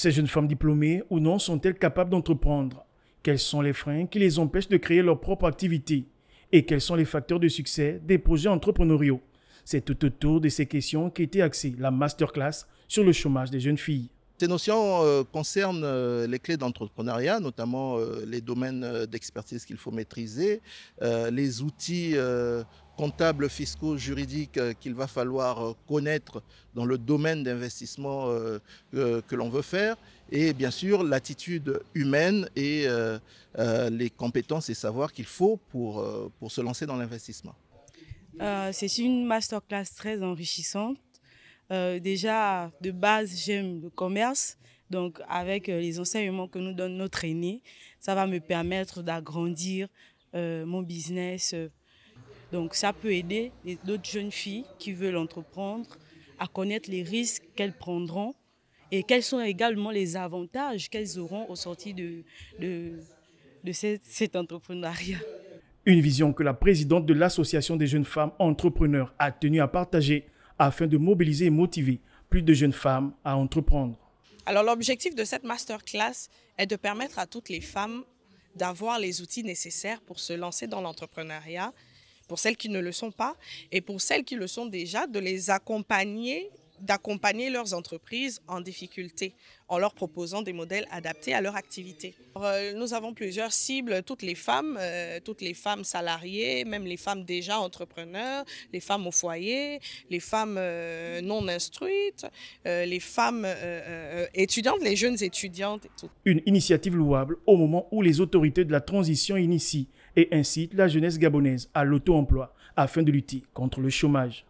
Ces jeunes femmes diplômées ou non sont-elles capables d'entreprendre Quels sont les freins qui les empêchent de créer leur propre activité Et quels sont les facteurs de succès des projets entrepreneuriaux C'est tout autour de ces questions qu'était axée la masterclass sur le chômage des jeunes filles. Ces notions euh, concernent euh, les clés d'entrepreneuriat, notamment euh, les domaines d'expertise qu'il faut maîtriser, les outils comptables, fiscaux, juridiques euh, qu'il va falloir euh, connaître dans le domaine d'investissement euh, que l'on veut faire et bien sûr l'attitude humaine et les compétences et savoirs qu'il faut pour, pour se lancer dans l'investissement. C'est une masterclass très enrichissante. déjà, de base, j'aime le commerce. Donc, avec les enseignements que nous donne notre aîné, ça va me permettre d'agrandir mon business donc ça peut aider d'autres jeunes filles qui veulent entreprendre à connaître les risques qu'elles prendront et quels sont également les avantages qu'elles auront au sorti de, de, cet, entrepreneuriat. Une vision que la présidente de l'Association des jeunes femmes entrepreneurs a tenu à partager afin de mobiliser et motiver plus de jeunes femmes à entreprendre. Alors l'objectif de cette masterclass est de permettre à toutes les femmes d'avoir les outils nécessaires pour se lancer dans l'entrepreneuriat, pour celles qui ne le sont pas et pour celles qui le sont déjà, de les accompagner d'accompagner leurs entreprises en difficulté en leur proposant des modèles adaptés à leur activité. Euh, nous avons plusieurs cibles, toutes les femmes, euh, toutes les femmes salariées, même les femmes déjà entrepreneurs, les femmes au foyer, les femmes euh, non instruites, les femmes étudiantes, les jeunes étudiantes. Une initiative louable au moment où les autorités de la transition initient et incite la jeunesse gabonaise à l'auto-emploi afin de lutter contre le chômage.